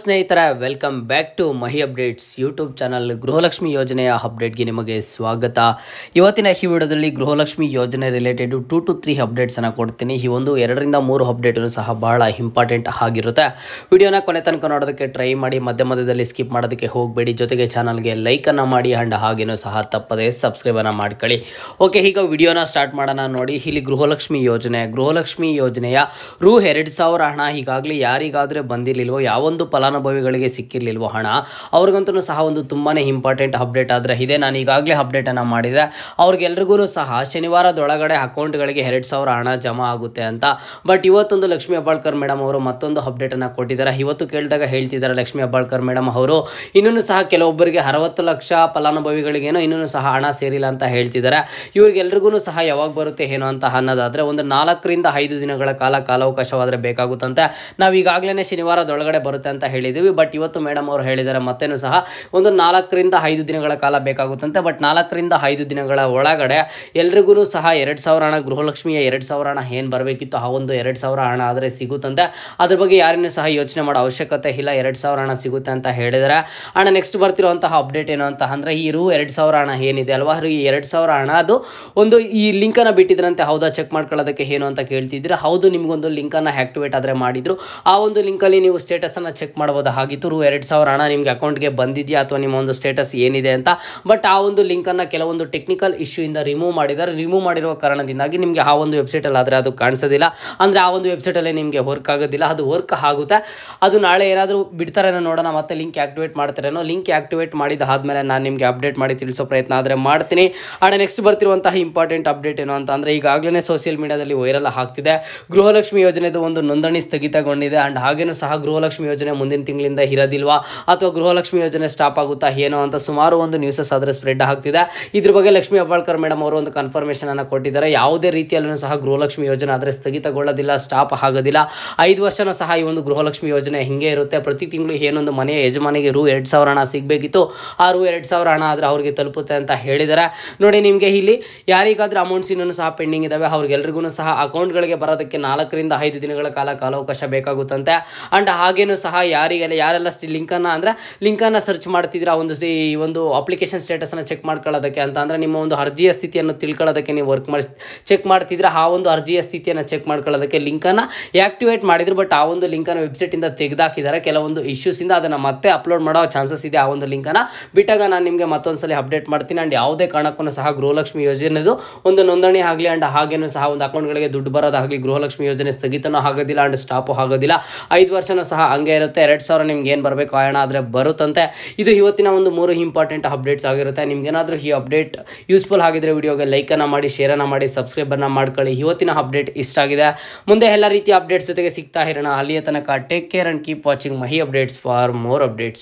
ಸ್ನೇಹಿತರ welcome back to Mahi updates YouTube channel Gruhalakshmi ಯೋಜನೆಯ ಅಪ್ಡೇಟ್ಗೆ ನಿಮಗೆ ಸ್ವಾಗತ ಇವತ್ತಿನ ಈ ವಿಡಿಯೋದಲ್ಲಿ ಗೃಹಲಕ್ಷ್ಮಿ ಯೋಜನೆ ರಿಲೇಟೆಡ್ ಟು ಟು ತ್ರೀ ಅಪ್ಡೇಟ್ಸನ್ನು ಕೊಡ್ತೀನಿ ಈ ಒಂದು ಎರಡರಿಂದ ಮೂರು ಅಪ್ಡೇಟನ್ನು ಸಹ ಬಹಳ ಇಂಪಾರ್ಟೆಂಟ್ ಆಗಿರುತ್ತೆ ವಿಡಿಯೋನ ಕೊನೆ ತನಕ ನೋಡೋದಕ್ಕೆ ಟ್ರೈ ಮಾಡಿ ಮಧ್ಯ ಮಧ್ಯದಲ್ಲಿ ಸ್ಕಿಪ್ ಮಾಡೋದಕ್ಕೆ ಹೋಗಬೇಡಿ ಜೊತೆಗೆ ಚಾನಲ್ಗೆ ಲೈಕನ್ನು ಮಾಡಿ ಆ್ಯಂಡ್ ಹಾಗೇನೂ ಸಹ ತಪ್ಪದೆ ಸಬ್ಸ್ಕ್ರೈಬನ್ನು ಮಾಡ್ಕೊಳ್ಳಿ ಓಕೆ ಈಗ ವಿಡಿಯೋನ ಸ್ಟಾರ್ಟ್ ಮಾಡೋಣ ನೋಡಿ ಇಲ್ಲಿ ಗೃಹಲಕ್ಷ್ಮಿ ಯೋಜನೆ ಗೃಹಲಕ್ಷ್ಮಿ ಯೋಜನೆಯ ರು ಎರಡು ಸಾವಿರ ಹಣ ಈಗಾಗಲೇ ಯಾರಿಗಾದರೆ ಬಂದಿರಲಿಲ್ವೋ ಯಾವೊಂದು ಫಲಾನುಭವಿಗಳಿಗೆ ಸಿಕ್ಕಿರಲಿಲ್ವೋ ಹಣ ಅವ್ರಿಗಂತೂ ಸಹ ಒಂದು ತುಂಬಾ ಇಂಪಾರ್ಟೆಂಟ್ ಅಪ್ಡೇಟ್ ಆದರೆ ಇದೆ ನಾನು ಈಗಾಗಲೇ ಅಪ್ಡೇಟನ್ನು ಮಾಡಿದೆ ಅವ್ರಿಗೆಲ್ರಿಗೂ ಸಹ ಶನಿವಾರದೊಳಗಡೆ ಅಕೌಂಟ್ಗಳಿಗೆ ಎರಡು ಸಾವಿರ ಹಣ ಜಮಾ ಆಗುತ್ತೆ ಅಂತ ಬಟ್ ಇವತ್ತೊಂದು ಲಕ್ಷ್ಮೀ ಅಬ್ಬಾಳ್ಕರ್ ಮೇಡಮ್ ಅವರು ಮತ್ತೊಂದು ಅಪ್ಡೇಟನ್ನು ಕೊಟ್ಟಿದ್ದಾರೆ ಇವತ್ತು ಕೇಳಿದಾಗ ಹೇಳ್ತಿದ್ದಾರೆ ಲಕ್ಷ್ಮೀ ಅಬ್ಬಾಳ್ಕರ್ ಮೇಡಮ್ ಅವರು ಇನ್ನೂ ಸಹ ಕೆಲವೊಬ್ಬರಿಗೆ ಅರವತ್ತು ಲಕ್ಷ ಫಲಾನುಭವಿಗಳಿಗೇನೋ ಇನ್ನೂ ಸಹ ಹಣ ಸೇರಿಲ್ಲ ಅಂತ ಹೇಳ್ತಿದ್ದಾರೆ ಇವ್ರಿಗೆಲ್ರಿಗೂ ಸಹ ಯಾವಾಗ ಬರುತ್ತೆ ಏನೋ ಅಂತ ಅನ್ನೋದಾದರೆ ಒಂದು ನಾಲ್ಕರಿಂದ ಐದು ದಿನಗಳ ಕಾಲ ಕಾಲಾವಕಾಶವಾದರೆ ಬೇಕಾಗುತ್ತಂತೆ ನಾವು ಈಗಾಗಲೇ ಶನಿವಾರದೊಳಗಡೆ ಬರುತ್ತೆ ಅಂತ ಹೇಳಿದ್ದೀವಿ ಬಟ್ ಇವತ್ತು ಮೇಡಮ್ ಅವರು ಹೇಳಿದ್ದಾರೆ ಮತ್ತೇನು ಸಹ ಒಂದು ನಾಲ್ಕರಿಂದ ಐದು ದಿನಗಳ ಕಾಲ ಬೇಕಾಗುತ್ತಂತೆ ಬಟ್ ನಾಲ್ಕರಿಂದ ಐದು ದಿನಗಳ ಒಳಗಡೆ ಎಲ್ರಿಗೂ ಸಹ ಎರಡು ಸಾವಿರ ಹಣ ಗೃಹಲಕ್ಷ್ಮಿಯ ಎರಡು ಸಾವಿರ ಹಣ ಏನು ಬರಬೇಕಿತ್ತು ಆ ಒಂದು ಎರಡು ಸಾವಿರ ಹಣ ಆದರೆ ಸಿಗುತ್ತಂತೆ ಅದ್ರ ಬಗ್ಗೆ ಯಾರನ್ನೂ ಸಹ ಯೋಚನೆ ಮಾಡೋ ಅವಶ್ಯಕತೆ ಇಲ್ಲ ಎರಡು ಸಾವಿರ ಹಣ ಸಿಗುತ್ತೆ ಅಂತ ಹೇಳಿದರೆ ಹಣ ನೆಕ್ಸ್ಟ್ ಬರ್ತಿರುವಂತಹ ಅಪ್ಡೇಟ್ ಏನು ಅಂತ ಅಂದರೆ ಈ ರು ಎರಡು ಸಾವಿರ ಹಣ ಏನಿದೆ ಅಲ್ವಾ ಈ ಎರಡು ಸಾವಿರ ಹಣ ಅದು ಒಂದು ಈ ಲಿಂಕನ್ನು ಬಿಟ್ಟಿದ್ರಂತೆ ಹೌದಾ ಚೆಕ್ ಮಾಡ್ಕೊಳ್ಳೋದಕ್ಕೆ ಏನು ಅಂತ ಕೇಳ್ತಿದ್ದೀರಾ ಹೌದು ನಿಮಗೊಂದು ಲಿಂಕನ್ನು ಆ್ಯಕ್ಟಿವೇಟ್ ಆದರೆ ಮಾಡಿದ್ರು ಆ ಒಂದು ಲಿಂಕಲ್ಲಿ ನೀವು ಸ್ಟೇಟಸನ್ನು ಚೆಕ್ ಮಾಡ್ಬೋದು ಹಾಗಿದ್ದರೂ ಎರಡು ಸಾವಿರ ಹಣ ನಿಮಗೆ ಅಕೌಂಟ್ಗೆ ಬಂದಿದೆಯಾ ಅಥವಾ ನಿಮ್ಮ ಒಂದು ಸ್ಟೇಟಸ್ ಏನಿದೆ ಅಂತ ಬಟ್ ಆ ಒಂದು ಲಿಂಕನ್ನು ಕೆಲವೊಂದು ಟೆಕ್ನಿಕಲ್ ಇಶ್ಯೂಯಿಂದ ರಿಮೂವ್ ಮಾಡಿದ್ದಾರೆ ರಿಮೂವ್ ಮಾಡಿರುವ ಕಾರಣದಿಂದಾಗಿ ನಿಮಗೆ ಆ ಒಂದು ವೆಬ್ಸೈಟಲ್ಲಿ ಆದರೆ ಅದು ಕಾಣಿಸೋದಿಲ್ಲ ಅಂದರೆ ಆ ಒಂದು ವೆಬ್ಸೈಟಲ್ಲೇ ನಿಮಗೆ ವರ್ಕ್ ಆಗೋದಿಲ್ಲ ಅದು ವರ್ಕ್ ಆಗುತ್ತೆ ಅದು ನಾಳೆ ಏನಾದರೂ ಬಿಡ್ತಾರೇನೋ ನೋಡೋಣ ಮತ್ತೆ ಲಿಂಕ್ ಆಕ್ಟಿವೇಟ್ ಮಾಡ್ತಾರೇನೋ ಲಿಂಕ್ ಆಕ್ಟಿವೇಟ್ ಮಾಡಿದ ಆದಮೇಲೆ ನಾನು ನಿಮಗೆ ಅಪ್ಡೇಟ್ ಮಾಡಿ ತಿಳಿಸೋ ಪ್ರಯತ್ನ ಆದರೆ ಮಾಡ್ತೀನಿ ಆ್ಯಂಡ್ ನೆಕ್ಸ್ಟ್ ಬರ್ತಿರುವಂತಹ ಇಂಪಾರ್ಟೆಂಟ್ ಅಪ್ಡೇಟ್ ಏನು ಅಂತ ಅಂದರೆ ಈಗಾಗಲೇ ಸೋಷಿಯಲ್ ಮೀಡಿಯಾದಲ್ಲಿ ವೈರಲ್ ಆಗ್ತಿದೆ ಗೃಹಲಕ್ಷ್ಮಿ ಯೋಜನೆದು ಒಂದು ನೋಂದಣಿ ಸ್ಥಗಿತಗೊಂಡಿದೆ ಆ್ಯಂಡ್ ಹಾಗೇನೂ ಸಹ ಗೃಹಲಕ್ಷ್ಮಿ ಯೋಜನೆ ಮುಂದೆ ಮುಂದಿನ ತಿಂಗಳಿಂದ ಇರೋದಿಲ್ವಾ ಅಥವಾ ಗೃಹಲಕ್ಷ್ಮಿ ಯೋಜನೆ ಸ್ಟಾಪ್ ಆಗುತ್ತಾ ಏನೋ ಅಂತ ಸುಮಾರು ಒಂದು ನ್ಯೂಸಸ್ ಆದರೆ ಸ್ಪ್ರೆಡ್ ಆಗ್ತಿದೆ ಇದ್ರ ಬಗ್ಗೆ ಲಕ್ಷ್ಮಿ ಅಬ್ಬಾಳ್ಕರ್ ಮೇಡಮ್ ಅವರು ಒಂದು ಕನ್ಫರ್ಮೇಷನ್ ಅನ್ನು ಕೊಟ್ಟಿದ್ದಾರೆ ಯಾವುದೇ ರೀತಿಯಲ್ಲೂ ಸಹ ಗೃಹಲಕ್ಷ್ಮಿ ಯೋಜನೆ ಆದರೆ ಸ್ಥಗಿತಗೊಳ್ಳೋದಿಲ್ಲ ಸ್ಟಾಪ್ ಆಗೋದಿಲ್ಲ ಐದು ವರ್ಷನೂ ಸಹ ಈ ಒಂದು ಗೃಹಲಕ್ಷ್ಮಿ ಯೋಜನೆ ಹಿಂಗೆ ಇರುತ್ತೆ ಪ್ರತಿ ತಿಂಗಳು ಏನೊಂದು ಮನೆಯ ಯಜಮಾನಿಗೆ ರು ಎರಡು ಸಾವಿರ ಹಣ ಸಿಗಬೇಕಿತ್ತು ಆ ರು ಎರಡು ಸಾವಿರ ಹಣ ಆದರೆ ಅವ್ರಿಗೆ ತಲುಪುತ್ತೆ ಅಂತ ಹೇಳಿದ್ದಾರೆ ನೋಡಿ ನಿಮಗೆ ಇಲ್ಲಿ ಯಾರಿಗಾದರೂ ಅಮೌಂಟ್ಸ್ ಇನ್ನೂ ಸಹ ಪೆಂಡಿಂಗ್ ಇದ್ದಾವೆ ಅವ್ರಿಗೆಲ್ರಿಗೂ ಸಹ ಅಕೌಂಟ್ಗಳಿಗೆ ಬರೋದಕ್ಕೆ ನಾಲ್ಕರಿಂದ ಐದು ದಿನಗಳ ಕಾಲ ಕಾಲಾವಕಾಶ ಬೇಕಾಗುತ್ತಂತೆ ಅಂಡ್ ಹಾಗೇನೂ ಸಹ ಯಾರು ಯಾರಿಗೆಲ್ಲ ಯಾರೆಲ್ಲ ಲಿಂಕನ್ನು ಅಂದರೆ ಲಿಂಕನ್ನು ಸರ್ಚ್ ಮಾಡ್ತಿದ್ರೆ ಆ ಒಂದು ಈ ಒಂದು ಅಪ್ಲಿಕೇಶನ್ ಸ್ಟೇಟಸನ್ನು ಚೆಕ್ ಮಾಡ್ಕೊಳ್ಳೋದಕ್ಕೆ ಅಂತ ಅಂದರೆ ನಿಮ್ಮ ಒಂದು ಅರ್ಜಿಯ ಸ್ಥಿತಿಯನ್ನು ತಿಳ್ಕೊಳ್ಳೋದಕ್ಕೆ ನೀವು ವರ್ಕ್ ಮಾಡಿ ಚೆಕ್ ಮಾಡ್ತಿದ್ರೆ ಆ ಒಂದು ಅರ್ಜಿಯ ಸ್ಥಿತಿಯನ್ನು ಚೆಕ್ ಮಾಡ್ಕೊಳ್ಳೋದಕ್ಕೆ ಲಿಂಕನ್ನು ಆ್ಯಕ್ಟಿವೇಟ್ ಮಾಡಿದ್ರು ಬಟ್ ಆ ಒಂದು ಲಿಂಕನ್ನು ವೆಬ್ಸೈಟಿಂದ ತೆಗೆದಾಕಿದ್ದಾರೆ ಕೆಲವೊಂದು ಇಶ್ಯೂಸಿಂದ ಅದನ್ನು ಮತ್ತೆ ಅಪ್ಲೋಡ್ ಮಾಡೋ ಚಾನ್ಸಸ್ ಇದೆ ಆ ಒಂದು ಲಿಂಕನ್ನು ಬಿಟ್ಟಾಗ ನಾನು ನಿಮಗೆ ಮತ್ತೊಂದು ಸಲ ಅಪ್ಡೇಟ್ ಮಾಡ್ತೀನಿ ಆ್ಯಂಡ್ ಯಾವುದೇ ಕಾರಣಕ್ಕೂ ಸಹ ಗೃಹಲಕ್ಷ್ಮಿ ಯೋಜನೆದು ಒಂದು ನೋಂದಣಿ ಆಗಲಿ ಆ್ಯಂಡ್ ಹಾಗೇನೂ ಸಹ ಒಂದು ಅಕೌಂಟ್ಗಳಿಗೆ ದುಡ್ಡು ಬರೋದಾಗಲಿ ಗೃಹಲಕ್ಷ್ಮಿ ಯೋಜನೆ ಸ್ಥಗಿತನೂ ಆಗೋದಿಲ್ಲ ಆ್ಯಂಡ್ ಸ್ಟಾಪು ಆಗೋದಿಲ್ಲ ಐದು ವರ್ಷನೂ ಸಹ ಹಂಗೆ ಇರುತ್ತೆ ಎರಡು ಸಾವಿರ ನಿಮ್ಗೆ ಏನು ಬರಬೇಕು ಆಯೋಣ ಆದರೆ ಬರುತ್ತಂತೆ ಇದು ಇವತ್ತಿನ ಒಂದು ಮೂರು ಇಂಪಾರ್ಟೆಂಟ್ ಅಪ್ಡೇಟ್ಸ್ ಆಗಿರುತ್ತೆ ನಿಮ್ಗೇನಾದರೂ ಈ ಅಪ್ಡೇಟ್ ಯೂಸ್ಫುಲ್ ಆಗಿದ್ರೆ ವಿಡಿಯೋಗೆ ಅನ್ನ ಮಾಡಿ ಶೇರ್ ಅನ್ನ ಮಾಡಿ ಅನ್ನ ಮಾಡ್ಕೊಳ್ಳಿ ಇವತ್ತಿನ ಅಪ್ಡೇಟ್ ಇಷ್ಟ ಆಗಿದೆ ಮುಂದೆ ಎಲ್ಲ ರೀತಿಯ ಅಪ್ಡೇಟ್ಸ್ ಜೊತೆಗೆ ಸಿಗ್ತಾ ಇರೋಣ ಅಲ್ಲಿಯ ತನಕ take care and keep watching Mahi updates for more updates